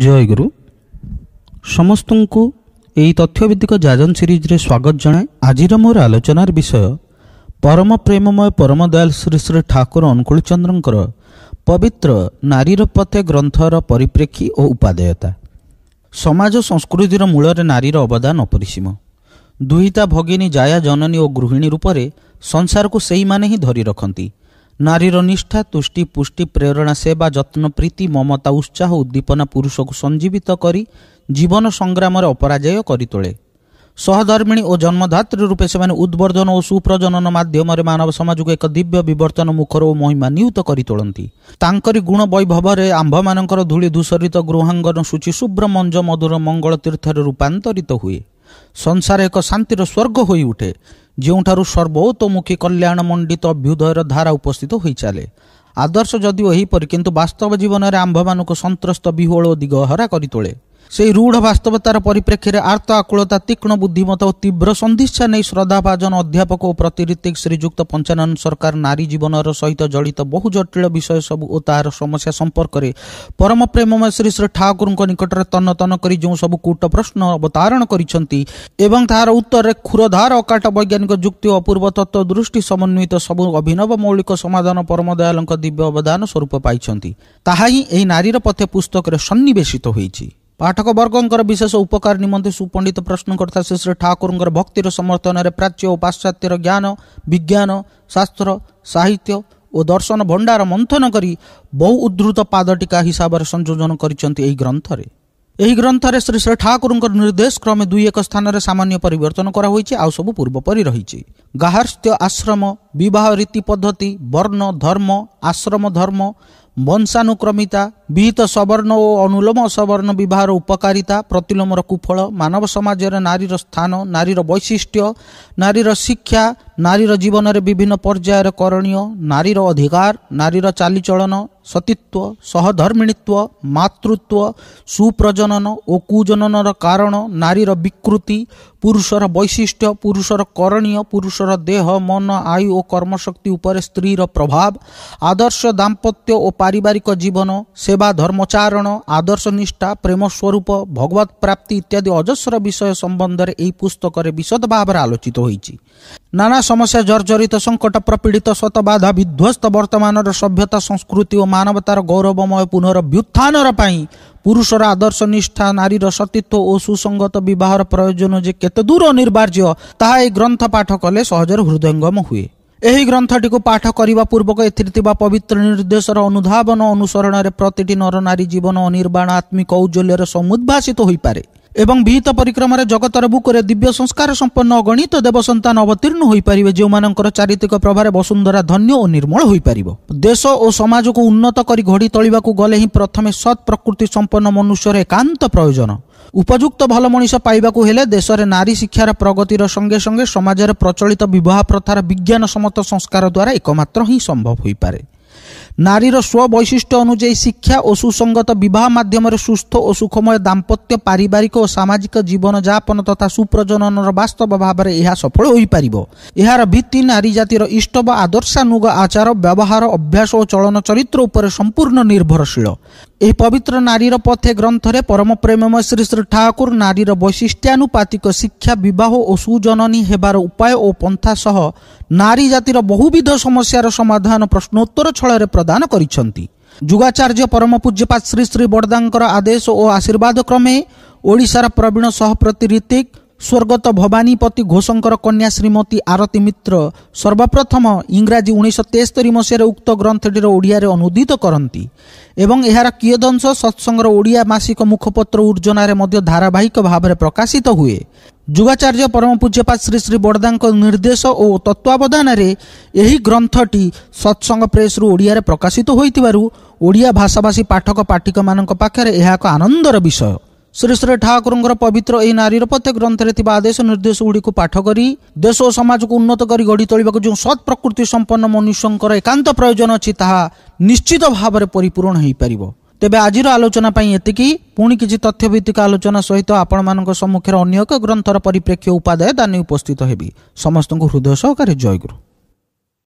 ଜୟଗୁରୁ ସମସ୍ତଙ୍କୁ ଏହି ତଥ୍ୟଭିତ୍ତିକ ଜାଜନ ସିରିଜ୍ରେ ସ୍ୱାଗତ ଜଣାଏ ଆଜିର ମୋର ଆଲୋଚନାର ବିଷୟ ପରମ ପ୍ରେମମୟ ପରମ ଦୟାଲ ଶ୍ରୀ ଶ୍ରୀ ଠାକୁର ଅନୁକୂଳ ଚନ୍ଦ୍ରଙ୍କର ପବିତ୍ର ନାରୀର ପତେ ଗ୍ରନ୍ଥର ପରିପ୍ରେକ୍ଷୀ ଓ ଉପାଦେୟତା ସମାଜ ସଂସ୍କୃତିର ମୂଳରେ ନାରୀର ଅବଦାନ ଅପରିସୀମ ଦୁହିତା ଭଗିନୀ ଜାୟା ଜନନୀ ଓ ଗୃହିଣୀ ରୂପରେ ସଂସାରକୁ ସେହିମାନେ ହିଁ ଧରି ରଖନ୍ତି নারীর নিষ্ঠা তুষ্টি পুষ্টি প্রেরণা সেবা যত্ন প্রীতি মমতা উৎসাহ উদ্দীপনা পুরুষକୁ সঞ্জীবিত କରି ଜୀବନ ସଂଗ୍ରାମରେ ଅପରାଜୟ କରିତୋଳେ ସହଧର୍ମିଣୀ ଓ ଜନ୍ମଧାତ୍ରୀ ରୂପେ ସେମାନେ ଉଦ୍ବର୍ଦ୍ଧନ ଓ ସୁପ୍ରଜନନ ମାଧ୍ୟମରେ ମାନବ ସମାଜକୁ ଏକ ଦିବ୍ୟ ବିବର୍ତ୍ତନ ମୁଖର ଓ ମହିମା ନିୟୁତ କରି ତୋଳନ୍ତି ତାଙ୍କରି ଗୁଣ ବୈଭବରେ ଆମ୍ଭମାନଙ୍କର ଧୂଳି ଧୂସରିତ ଗୃହାଙ୍ଗନ ସୂଚୀ ଶୁଭ୍ର ମଞ୍ଜ ମଧୁର ମଙ୍ଗଳ ତୀର୍ଥରେ ରୂପାନ୍ତରିତ ହୁଏ ସଂସାର ଏକ ଶାନ୍ତିର ସ୍ୱର୍ଗ ଉଠେ ଯେଉଁଠାରୁ ସର୍ବୋତ୍ତମୁଖୀ କଲ୍ୟାଣ ମଣ୍ଡିତ ଅଭ୍ୟୁଦୟର ଧାରା ଉପସ୍ଥିତ ହୋଇଚାଲେ ଆଦର୍ଶ ଯଦିଓ ଏହିପରି କିନ୍ତୁ ବାସ୍ତବ ଜୀବନରେ ଆମ୍ଭମାନଙ୍କୁ ସନ୍ତ୍ରସ୍ତ ବିହୋଳ ଓ ଦିଗହରା କରିତୋଳେ ସେହି ରୂଢ଼ ବାସ୍ତବତାର ପରିପ୍ରେକ୍ଷୀରେ ଆର୍ତ୍ତ ଆକୁଳତା ତୀକ୍ଷ୍ଣ ବୁଦ୍ଧିମତା ଓ ତୀବ୍ର ସନ୍ଧିଚ୍ଛା ନେଇ ଶ୍ରଦ୍ଧାଭାଜନ ଅଧ୍ୟାପକ ଓ ପ୍ରତିରିତିକ ଶ୍ରୀଯୁକ୍ତ ପଞ୍ଚାନନ ସରକାର ନାରୀ ଜୀବନର ସହିତ ଜଡ଼ିତ ବହୁ ଜଟିଳ ବିଷୟ ସବୁ ଓ ତାହାର ସମସ୍ୟା ସମ୍ପର୍କରେ ପରମପ୍ରେମୟ ଶ୍ରୀ ଶ୍ରୀ ଠାକୁରଙ୍କ ନିକଟରେ ତନ୍ନତନ କରି ଯେଉଁ ସବୁ କୂଟ ପ୍ରଶ୍ନ ଅବତାରଣ କରିଛନ୍ତି ଏବଂ ତାହାର ଉତ୍ତରରେ କ୍ଷୁରଧାର ଅକାଟ ବୈଜ୍ଞାନିକ ଯୁକ୍ତି ଓ ଅପୂର୍ବ ତତ୍ତ୍ୱ ଦୃଷ୍ଟି ସମନ୍ୱିତ ସବୁ ଅଭିନବ ମୌଳିକ ସମାଧାନ ପରମ ଦୟାଲଙ୍କ ଦିବ୍ୟ ଅବଦାନ ସ୍ୱରୂପ ପାଇଛନ୍ତି ତାହା ହିଁ ଏହି ନାରୀର ପଥେ ପୁସ୍ତକରେ ସନ୍ନିବେଶିତ ହୋଇଛି ପାଠକ ବର୍ଗଙ୍କର ବିଶେଷ ଉପକାର ନିମନ୍ତେ ସୁପଣ୍ଡିତ ପ୍ରଶ୍ନ ଶ୍ରୀ ଶ୍ରୀ ଠାକୁରଙ୍କର ଭକ୍ତିର ସମର୍ଥନରେ ପ୍ରାଚ୍ୟ ଓ ପାଶ୍ଚାତ୍ୟର ଜ୍ଞାନ ବିଜ୍ଞାନ ଶାସ୍ତ୍ର ସାହିତ୍ୟ ଓ ଦର୍ଶନ ଭଣ୍ଡାର ମନ୍ଥନ କରି ବହୁ ଉଦ୍ଧୃତ ପାଦଟିକା ହିସାବରେ ସଂଯୋଜନ କରିଛନ୍ତି ଏହି ଗ୍ରନ୍ଥରେ ଏହି ଗ୍ରନ୍ଥରେ ଶ୍ରୀ ଶ୍ରୀ ଠାକୁରଙ୍କ ନିର୍ଦ୍ଦେଶ କ୍ରମେ ଦୁଇ ଏକ ସ୍ଥାନରେ ସାମାନ୍ୟ ପରିବର୍ତ୍ତନ କରାହୋଇଛି ଆଉ ସବୁ ପୂର୍ବପରି ରହିଛି ଗାହାର୍ସ୍ଥ୍ୟ ଆଶ୍ରମ ବିବାହ ରୀତି ପଦ୍ଧତି ବର୍ଣ୍ଣ ଧର୍ମ ଆଶ୍ରମ ଧର୍ମ ବଂଶାନୁକ୍ରମିତା ବିହିତ ସବର୍ଣ୍ଣ ଓ ଅନୁଲୋମ ସବର୍ଣ୍ଣ ବିବାହର ଉପକାରିତା ପ୍ରତିଲୋମର କୁଫଳ ମାନବ ସମାଜରେ ନାରୀର ସ୍ଥାନ ନାରୀର ବୈଶିଷ୍ଟ୍ୟ ନାରୀର ଶିକ୍ଷା ନାରୀର ଜୀବନରେ ବିଭିନ୍ନ ପର୍ଯ୍ୟାୟରେ କରଣୀୟ ନାରୀର ଅଧିକାର ନାରୀର ଚାଲିଚଳନ সতীত্ব সহধর্মিণীত্ব মাতৃত্ব সুপ্রজনন ও কুজননর কারণ নারীর বিকৃতি পুরুষর বৈশিষ্ট্য পুরুষর করণীয় পুরুষর দেহ মন আয়ু ও কর্মশক্তি উপরে স্ত্রীর প্রভাব আদর্শ দাম্পত্য ও পারিবারিক জীবন সেবা ধর্মচারণ আদর্শ নিষ্ঠা প্রেমস্বরূপ ভগবত প্রাপ্তি ইত্যাদি অজস্র বিষয় সম্বন্ধে এই পুস্তকরে বিশদ ভাবে আলোচিত হয়েছে নানা সমস্যা জর্জরিত সংকট প্রপীড়িত শতবাধা বিধ্বস্ত বর্তমানর সভ্যতা সংস্কৃতি ও মানবতার গৌরবময় পুনরভ্যুত্থানর পাই পুরুষর আদর্শ নিষ্ঠা নারীর সতীত্ব ও সুসঙ্গত বিবাহর প্রয়োজন যে কেতদূর অনিবার্য তাহা এই গ্রন্থ পাঠ কলে সহজরে হৃদয়ঙ্গম হুয়ে ଏହି ଗ୍ରନ୍ଥଟିକୁ ପାଠ କରିବା ପୂର୍ବକ ଏଥିରେ ଥିବା ପବିତ୍ର ନିର୍ଦ୍ଦେଶର ଅନୁଧାବନ ଅନୁସରଣରେ ପ୍ରତିଟି ନରନାରୀ ଜୀବନ ଅନିର୍ବାଣ ଆତ୍ମିକ ଔଜ୍ୱଲ୍ୟରେ ସମୁଦ୍ଭାସିତ ହୋଇପାରେ এবং বিহিত পরিক্রমার জগতর বুকরে দিব্য সংস্কার সম্পন্ন অগণিত দেবসন্তান অবতীর্ণ হয়ে হয়েপারে যে চারিত্রিক প্রভারে বসুন্ধরা ধন্য ও নির্মল হয়ে পার দেশ ও সমাজকে উন্নত করে ঘড়ি তোলার গলে হি প্রথমে সৎ প্রকৃতি সম্পন্ন মনুষ্যর একান্ত প্রয়োজন উপযুক্ত ভাল মনিষ পাইবা হলে দেশের নারী শিক্ষার প্রগতির সঙ্গে সঙ্গে সমাজের প্রচলিত বিবাহ প্রথার বিজ্ঞানসম্মত সংস্কার দ্বারা একমাত্র হি সম্ভব হয়ে পড়ে নারীর স্ববৈশিষ্ট্য অনুযায়ী শিক্ষা ও সুসঙ্গত বিবাহ মাধ্যমে সুস্থ ও সুখময় দাম্পত্য পারিবারিক ও সামাজিক জীবনযাপন তথা সুপ্রজননর বাস্তব ভাবে ଏହା ସଫଳ ହୋଇପାରିବ ଏହାର ଭିତ୍ତି ନାରୀ ଜାତିର ଇଷ୍ଟ ବା ଆଦର୍ଶାନୁଗ ଆଚାର ବ୍ୟବହାର ଅଭ୍ୟାସ ଓ ଚଳନ ଚରିତ୍ର ଉପରେ ସମ୍ପୂର୍ଣ୍ଣ ନିର୍ଭରଶୀଳ ଏହି ପବିତ୍ର ନାରୀର ପଥେ ଗ୍ରନ୍ଥରେ ପରମ ପ୍ରେମମୟ ଶ୍ରୀ ଶ୍ରୀ ଠାକୁର ନାରୀର ବୈଶିଷ୍ଟ୍ୟାନୁପାତିକ ଶିକ୍ଷା ବିବାହ ଓ ସୁଜନନୀ ହେବାର ଉପାୟ ଓ ପନ୍ଥା ସହ ନାରୀ ଜାତିର ବହୁବିଧ ସମସ୍ୟାର ସମାଧାନ ପ୍ରଶ୍ନୋତ୍ତର ଛଳରେ ପ୍ରଦାନ କରିଛନ୍ତି ଯୁଗାଚାର୍ଯ୍ୟ ପରମ ପୂଜ୍ୟପାତ ଶ୍ରୀ ଶ୍ରୀ ବଡ଼ଦାଙ୍କର ଆଦେଶ ଓ ଆଶୀର୍ବାଦ କ୍ରମେ ଓଡ଼ିଶାର ପ୍ରବୀଣ ସହପ୍ରତି ରିତିକ ସ୍ୱର୍ଗତ ଭବାନୀପତି ଘୋଷଙ୍କର କନ୍ୟା ଶ୍ରୀମତୀ ଆରତୀ ମିତ୍ର ସର୍ବପ୍ରଥମ ଇଂରାଜୀ ଉଣେଇଶହ ତେସ୍ତରି ମସିହାରେ ଉକ୍ତ ଗ୍ରନ୍ଥଟିର ଓଡ଼ିଆରେ ଅନୁଦିତ କରନ୍ତି ଏବଂ ଏହାର କିୟଦଂଶ ସତ୍ସଙ୍ଗର ଓଡ଼ିଆ ମାସିକ ମୁଖପତ୍ର ଉର୍ଜନାରେ ମଧ୍ୟ ଧାରାବାହିକ ଭାବରେ ପ୍ରକାଶିତ ହୁଏ ଯୁଗାଚାର୍ଯ୍ୟ ପରମ ପୂଜ୍ୟପାତ ଶ୍ରୀ ଶ୍ରୀ ବଡ଼ଦାଙ୍କ ନିର୍ଦ୍ଦେଶ ଓ ତତ୍ତ୍ୱାବଧାନରେ ଏହି ଗ୍ରନ୍ଥଟି ସତ୍ସଙ୍ଗ ପ୍ରେସ୍ରୁ ଓଡ଼ିଆରେ ପ୍ରକାଶିତ ହୋଇଥିବାରୁ ଓଡ଼ିଆ ଭାଷାଭାଷୀ ପାଠକ ପାଠିକମାନଙ୍କ ପାଖରେ ଏହା ଏକ ଆନନ୍ଦର ବିଷୟ श्री श्री ठाकुर पवित्र नारी र प्रत्येक ग्रन्थले थाम् आदेश निर्देश पाठ गुडि पाठक देशको उन्नती गढितोल जो सत्प्रकृति सम्पन्न मनुष्य एकान्त प्रयोजन तहा निश्चित परिपूर्ण भावना परिबो तेबेर आजिर आलोचना पई पुणी तथ्य भित्तिक आलोचना सहित आप सम्मुखेर अन्य एक ग्रन्थर परिप्रेक्ष्य परिप्रेक्षा दानि उपस्थित हेबी समस्तको हृदय सहकारी गुरु